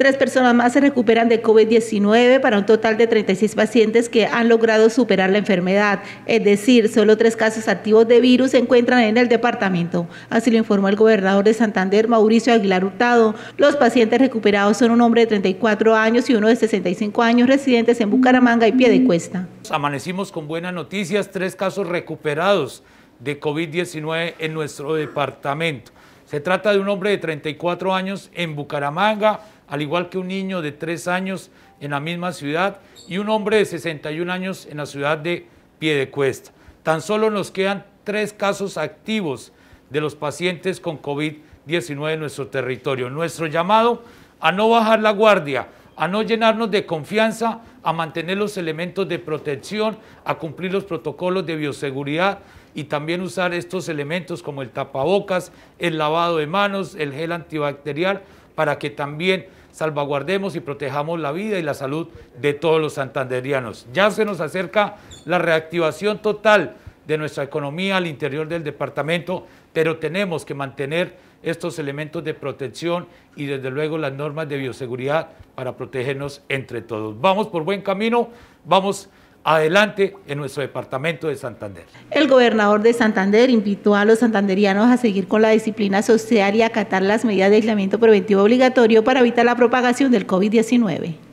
Tres personas más se recuperan de COVID-19 para un total de 36 pacientes que han logrado superar la enfermedad. Es decir, solo tres casos activos de virus se encuentran en el departamento. Así lo informó el gobernador de Santander, Mauricio Aguilar Hurtado. Los pacientes recuperados son un hombre de 34 años y uno de 65 años residentes en Bucaramanga y Piedecuesta. Amanecimos con buenas noticias, tres casos recuperados de COVID-19 en nuestro departamento. Se trata de un hombre de 34 años en Bucaramanga, al igual que un niño de 3 años en la misma ciudad y un hombre de 61 años en la ciudad de Piedecuesta. Tan solo nos quedan tres casos activos de los pacientes con COVID-19 en nuestro territorio. Nuestro llamado a no bajar la guardia, a no llenarnos de confianza, a mantener los elementos de protección, a cumplir los protocolos de bioseguridad, y también usar estos elementos como el tapabocas, el lavado de manos, el gel antibacterial, para que también salvaguardemos y protejamos la vida y la salud de todos los santanderianos. Ya se nos acerca la reactivación total de nuestra economía al interior del departamento, pero tenemos que mantener estos elementos de protección y desde luego las normas de bioseguridad para protegernos entre todos. Vamos por buen camino, vamos adelante en nuestro departamento de Santander. El gobernador de Santander invitó a los santanderianos a seguir con la disciplina social y acatar las medidas de aislamiento preventivo obligatorio para evitar la propagación del COVID-19.